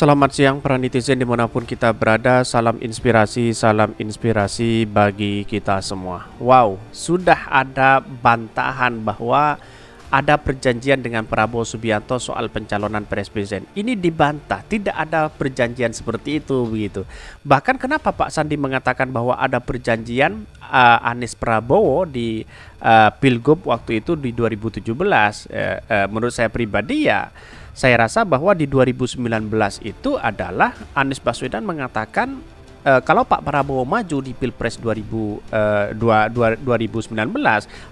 Selamat siang para netizen dimanapun kita berada Salam inspirasi, salam inspirasi bagi kita semua Wow, sudah ada bantahan bahwa ada perjanjian dengan Prabowo Subianto soal pencalonan presiden. Ini dibantah, tidak ada perjanjian seperti itu begitu. Bahkan kenapa Pak Sandi mengatakan bahwa ada perjanjian uh, Anies Prabowo di uh, Pilgub waktu itu di 2017 uh, uh, menurut saya pribadi ya saya rasa bahwa di 2019 itu adalah Anies Baswedan mengatakan uh, kalau Pak Prabowo maju di Pilpres 2000, uh, 2019,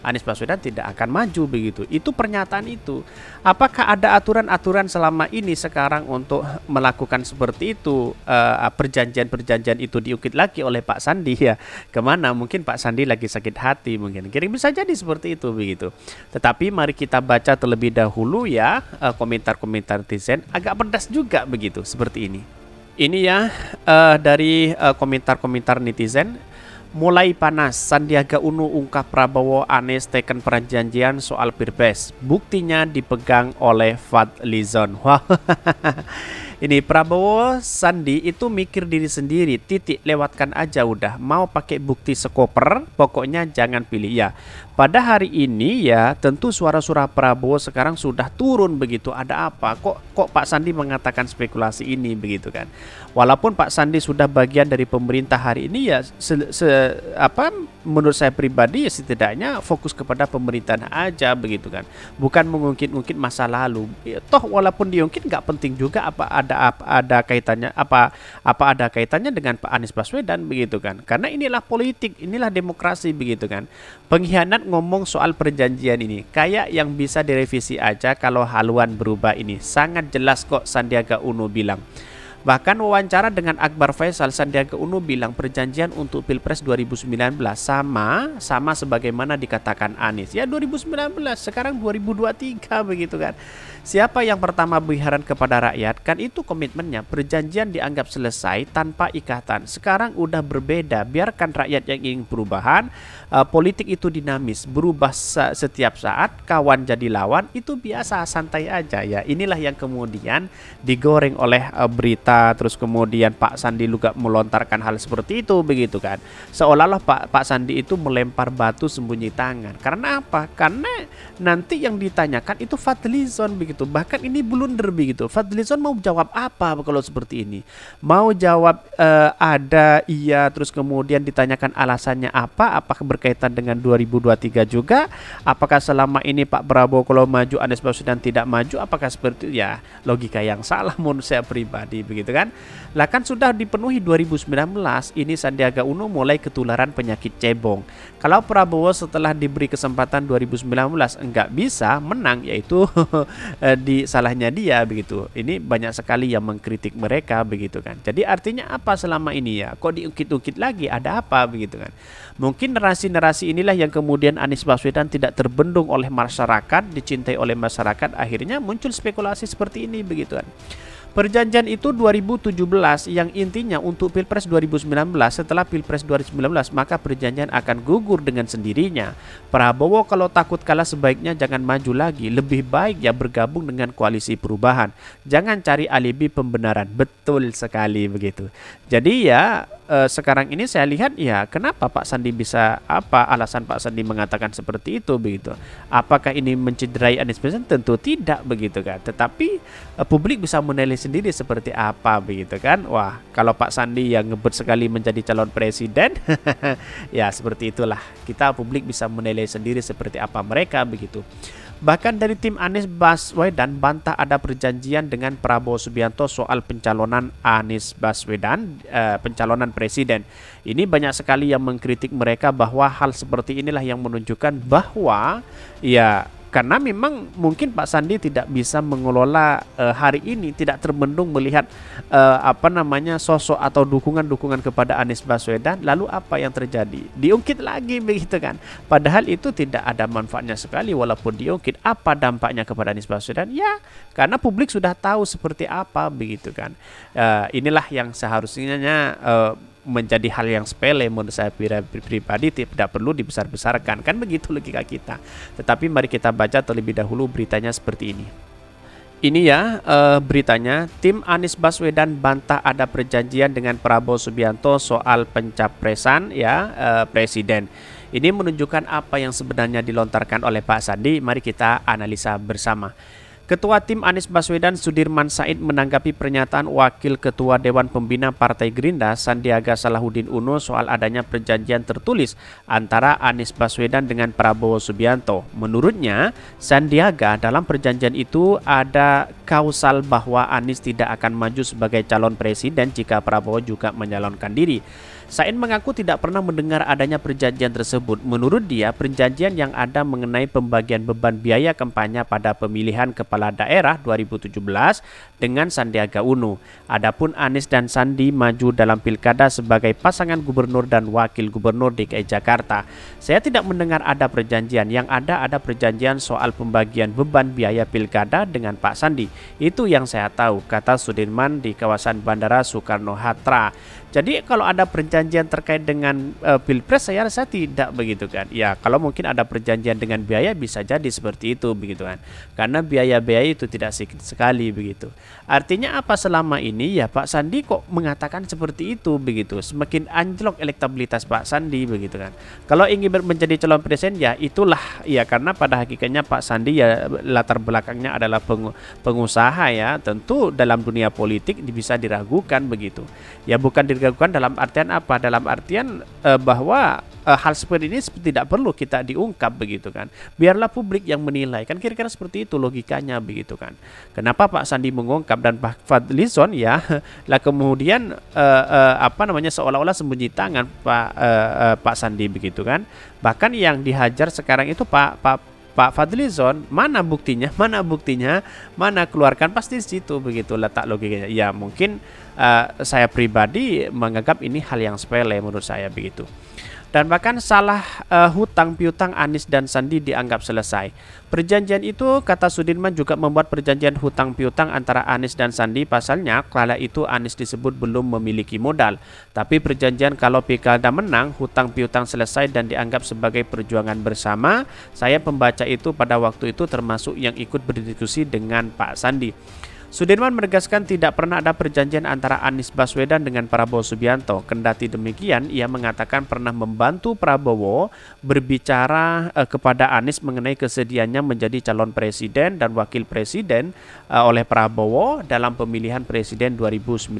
Anies Baswedan tidak akan maju begitu. Itu pernyataan itu. Apakah ada aturan-aturan selama ini sekarang untuk melakukan seperti itu? Eh, perjanjian-perjanjian itu diukit lagi oleh Pak Sandi ya. Kemana? Mungkin Pak Sandi lagi sakit hati mungkin. Kira bisa jadi seperti itu begitu. Tetapi mari kita baca terlebih dahulu ya eh, komentar-komentar netizen agak pedas juga begitu seperti ini. Ini ya uh, dari eh, komentar-komentar uh, netizen mulai panas Sandiaga Uno ungkap Prabowo Anies teken perjanjian soal Pilpres. Buktinya dipegang oleh Fadlizon. Wah. Wow. Ini Prabowo Sandi itu mikir diri sendiri, titik lewatkan aja udah. Mau pakai bukti sekoper, pokoknya jangan pilih ya. Pada hari ini ya, tentu suara-suara Prabowo sekarang sudah turun begitu. Ada apa? Kok kok Pak Sandi mengatakan spekulasi ini begitu kan? Walaupun Pak Sandi sudah bagian dari pemerintah hari ini ya, se, se, apa menurut saya pribadi ya setidaknya fokus kepada pemerintahan aja begitu kan. Bukan mengungkit-ungkit masa lalu. Toh walaupun diungkit nggak penting juga apa ada ada ada kaitannya apa apa ada kaitannya dengan Pak Anies Baswedan begitu kan? Karena inilah politik, inilah demokrasi begitu kan. Pengkhianat ngomong soal perjanjian ini, kayak yang bisa direvisi aja kalau haluan berubah ini. Sangat jelas kok Sandiaga Uno bilang. Bahkan wawancara dengan Akbar Faisal Sandiaga Uno bilang perjanjian untuk Pilpres 2019 sama sama sebagaimana dikatakan Anies. Ya 2019 sekarang 2023 begitu kan. Siapa yang pertama biharan kepada rakyat kan itu komitmennya. Perjanjian dianggap selesai tanpa ikatan. Sekarang udah berbeda. Biarkan rakyat yang ingin perubahan, eh, politik itu dinamis, berubah setiap saat, kawan jadi lawan itu biasa santai aja ya. Inilah yang kemudian digoreng oleh eh, berita terus kemudian Pak Sandi juga melontarkan hal seperti itu begitu kan seolah-olah Pak Pak Sandi itu melempar batu sembunyi tangan karena apa karena nanti yang ditanyakan itu Fadlizon begitu bahkan ini blunder begitu Fadlizon mau jawab apa kalau seperti ini mau jawab uh, ada iya terus kemudian ditanyakan alasannya apa apakah berkaitan dengan 2023 juga apakah selama ini Pak Prabowo kalau maju Anies Baswedan tidak maju apakah seperti ya logika yang salah menurut saya pribadi begitu gitu kan. Lah kan sudah dipenuhi 2019 ini Sandiaga Uno mulai ketularan penyakit cebong. Kalau Prabowo setelah diberi kesempatan 2019 enggak bisa menang yaitu eh, di salahnya dia begitu. Ini banyak sekali yang mengkritik mereka begitu kan. Jadi artinya apa selama ini ya? Kok diungkit-ungkit lagi ada apa begitu kan. Mungkin narasi-narasi inilah yang kemudian Anies Baswedan tidak terbendung oleh masyarakat, dicintai oleh masyarakat akhirnya muncul spekulasi seperti ini begitu kan. Perjanjian itu 2017 yang intinya untuk Pilpres 2019 setelah Pilpres 2019 maka perjanjian akan gugur dengan sendirinya. Prabowo kalau takut kalah sebaiknya jangan maju lagi, lebih baik ya bergabung dengan koalisi perubahan. Jangan cari alibi pembenaran. Betul sekali begitu. Jadi ya eh, sekarang ini saya lihat ya kenapa Pak Sandi bisa apa alasan Pak Sandi mengatakan seperti itu begitu. Apakah ini mencederai Anies Baswedan? Tentu tidak begitu kan. Tetapi eh, publik bisa menilai sendiri seperti apa begitu kan. Wah, kalau Pak Sandi yang ngebut sekali menjadi calon presiden, ya seperti itulah. Kita publik bisa menilai sendiri seperti apa mereka begitu. Bahkan dari tim Anies Baswedan bantah ada perjanjian dengan Prabowo Subianto soal pencalonan Anies Baswedan eh, pencalonan presiden. Ini banyak sekali yang mengkritik mereka bahwa hal seperti inilah yang menunjukkan bahwa ya karena memang mungkin Pak Sandi tidak bisa mengelola uh, hari ini tidak terbendung melihat uh, apa namanya sosok atau dukungan-dukungan kepada Anies Baswedan lalu apa yang terjadi diungkit lagi begitu kan padahal itu tidak ada manfaatnya sekali walaupun diungkit apa dampaknya kepada Anies Baswedan ya karena publik sudah tahu seperti apa begitu kan uh, inilah yang seharusnya uh, menjadi hal yang sepele menurut saya pribadi tidak perlu dibesar-besarkan kan begitu logika kita tetapi mari kita baca terlebih dahulu beritanya seperti ini ini ya uh, beritanya, tim Anies Baswedan bantah ada perjanjian dengan Prabowo Subianto soal pencapresan ya uh, presiden. Ini menunjukkan apa yang sebenarnya dilontarkan oleh Pak Sandi. Mari kita analisa bersama. Ketua Tim Anies Baswedan Sudirman Said menanggapi pernyataan Wakil Ketua Dewan Pembina Partai Gerindra Sandiaga Salahuddin Uno soal adanya perjanjian tertulis antara Anies Baswedan dengan Prabowo Subianto. Menurutnya, Sandiaga dalam perjanjian itu ada kausal bahwa Anies tidak akan maju sebagai calon presiden jika Prabowo juga menyalonkan diri. Sain mengaku tidak pernah mendengar adanya perjanjian tersebut. Menurut dia, perjanjian yang ada mengenai pembagian beban biaya kampanye pada pemilihan kepala daerah 2017 dengan Sandiaga Uno. Adapun Anies dan Sandi maju dalam pilkada sebagai pasangan gubernur dan wakil gubernur DKI Jakarta. Saya tidak mendengar ada perjanjian. Yang ada ada perjanjian soal pembagian beban biaya pilkada dengan Pak Sandi. Itu yang saya tahu, kata Sudirman di kawasan Bandara Soekarno-Hatta. Jadi kalau ada perjanjian terkait dengan uh, pilpres saya rasa tidak begitu kan. Ya kalau mungkin ada perjanjian dengan biaya bisa jadi seperti itu begitu kan. Karena biaya-biaya itu tidak sedikit sekali begitu. Artinya apa selama ini ya Pak Sandi kok mengatakan seperti itu begitu. Semakin anjlok elektabilitas Pak Sandi begitu kan. Kalau ingin menjadi calon presiden ya itulah ya karena pada hakikatnya Pak Sandi ya latar belakangnya adalah peng pengusaha ya. Tentu dalam dunia politik bisa diragukan begitu. Ya bukan di dilakukan dalam artian apa? Dalam artian eh, bahwa eh, hal seperti ini tidak perlu kita diungkap begitu kan. Biarlah publik yang menilai. Kan kira-kira seperti itu logikanya begitu kan. Kenapa Pak Sandi mengungkap dan Pak Fadlizon ya lah kemudian eh, eh, apa namanya seolah-olah sembunyi tangan Pak eh, Pak Sandi begitu kan. Bahkan yang dihajar sekarang itu Pak Pak Pak Fadlizon, mana buktinya, mana buktinya, mana keluarkan pasti di situ begitu letak logikanya. Ya mungkin uh, saya pribadi menganggap ini hal yang sepele menurut saya begitu. Dan bahkan salah uh, hutang piutang Anies dan Sandi dianggap selesai. Perjanjian itu, kata Sudirman juga membuat perjanjian hutang piutang antara Anies dan Sandi. Pasalnya, kala itu Anies disebut belum memiliki modal. Tapi perjanjian kalau Pilkada menang, hutang piutang selesai dan dianggap sebagai perjuangan bersama. Saya pembaca itu pada waktu itu termasuk yang ikut berdiskusi dengan Pak Sandi. Sudirman menegaskan tidak pernah ada perjanjian antara Anies Baswedan dengan Prabowo Subianto. Kendati demikian, ia mengatakan pernah membantu Prabowo berbicara eh, kepada Anies mengenai kesediaannya menjadi calon presiden dan wakil presiden eh, oleh Prabowo dalam pemilihan presiden 2019.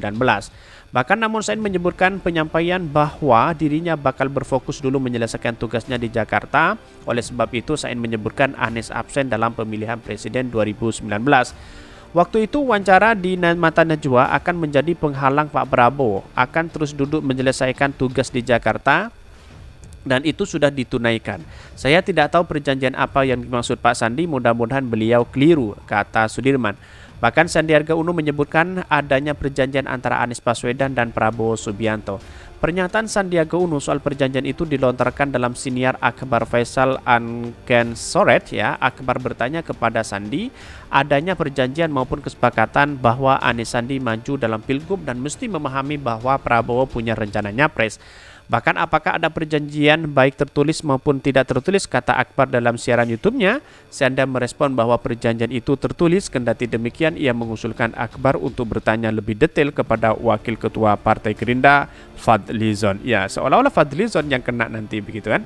Bahkan namun saya menyebutkan penyampaian bahwa dirinya bakal berfokus dulu menyelesaikan tugasnya di Jakarta. Oleh sebab itu, saya menyebutkan Anies absen dalam pemilihan presiden 2019. Waktu itu wawancara di Mata Najwa akan menjadi penghalang Pak Prabowo akan terus duduk menyelesaikan tugas di Jakarta dan itu sudah ditunaikan. Saya tidak tahu perjanjian apa yang dimaksud Pak Sandi, mudah-mudahan beliau keliru, kata Sudirman. Bahkan Sandiaga Uno menyebutkan adanya perjanjian antara Anies Baswedan dan Prabowo Subianto. Pernyataan Sandiaga Uno soal perjanjian itu dilontarkan dalam siniar Akbar Faisal Anken Soret ya. Akbar bertanya kepada Sandi adanya perjanjian maupun kesepakatan bahwa Anies Sandi maju dalam Pilgub dan mesti memahami bahwa Prabowo punya rencana nyapres. Bahkan apakah ada perjanjian baik tertulis maupun tidak tertulis kata Akbar dalam siaran YouTube-nya? Sanda merespon bahwa perjanjian itu tertulis kendati demikian ia mengusulkan Akbar untuk bertanya lebih detail kepada Wakil Ketua Partai Gerindra Fadlizon. Ya, seolah-olah Fadlizon yang kena nanti begitu kan?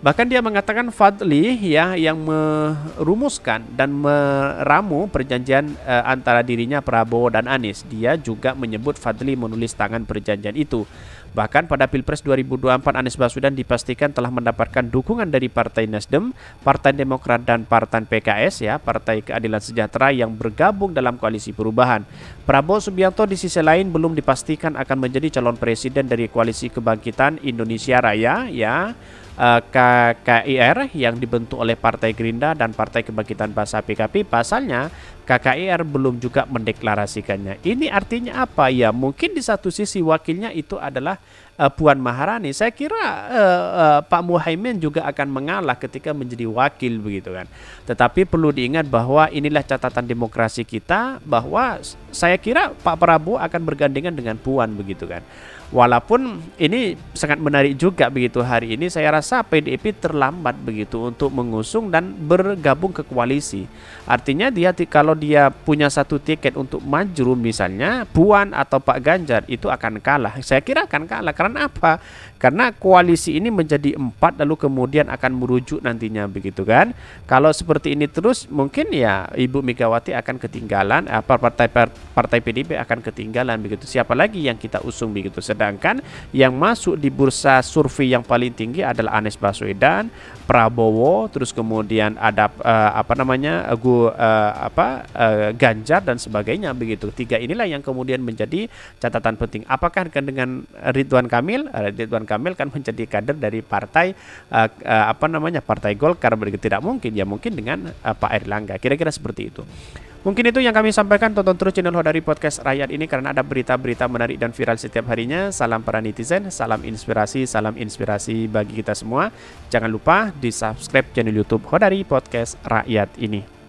Bahkan dia mengatakan Fadli ya yang merumuskan dan meramu perjanjian eh, antara dirinya Prabowo dan Anies. Dia juga menyebut Fadli menulis tangan perjanjian itu. Bahkan pada Pilpres 2024 Anies Baswedan dipastikan telah mendapatkan dukungan dari Partai Nasdem, Partai Demokrat dan Partai PKS ya, Partai Keadilan Sejahtera yang bergabung dalam koalisi perubahan. Prabowo Subianto di sisi lain belum dipastikan akan menjadi calon presiden dari koalisi Kebangkitan Indonesia Raya ya Eh, KKIR yang dibentuk oleh Partai Gerindra dan Partai Kebangkitan Bangsa PKP pasalnya KKIR belum juga mendeklarasikannya. Ini artinya apa? Ya mungkin di satu sisi wakilnya itu adalah Eh, Puan Maharani, saya kira uh, uh, Pak Muhaimin juga akan mengalah ketika menjadi wakil begitu kan. Tetapi perlu diingat bahwa inilah catatan demokrasi kita bahwa saya kira Pak Prabowo akan bergandengan dengan Puan begitu kan. Walaupun ini sangat menarik juga begitu hari ini saya rasa PDIP terlambat begitu untuk mengusung dan bergabung ke koalisi. Artinya dia kalau dia punya satu tiket untuk maju misalnya Puan atau Pak Ganjar itu akan kalah. Saya kira akan kalah karena karena apa? Karena koalisi ini menjadi empat lalu kemudian akan merujuk nantinya begitu kan. Kalau seperti ini terus mungkin ya Ibu Megawati akan ketinggalan apa eh, partai partai PDIP akan ketinggalan begitu. Siapa lagi yang kita usung begitu. Sedangkan yang masuk di bursa survei yang paling tinggi adalah Anies Baswedan, Prabowo, terus kemudian ada uh, apa namanya? Gu, uh, apa uh, Ganjar dan sebagainya begitu. Tiga inilah yang kemudian menjadi catatan penting. Apakah dengan Ridwan Kamil Kamil, eh, Ridwan Kamil kan menjadi kader dari partai uh, uh, apa namanya Partai Golkar begitu tidak mungkin ya mungkin dengan uh, Pak Erlangga. Kira-kira seperti itu. Mungkin itu yang kami sampaikan. Tonton terus channel dari Podcast Rakyat ini karena ada berita-berita menarik dan viral setiap harinya. Salam para netizen, salam inspirasi, salam inspirasi bagi kita semua. Jangan lupa di subscribe channel YouTube dari Podcast Rakyat ini.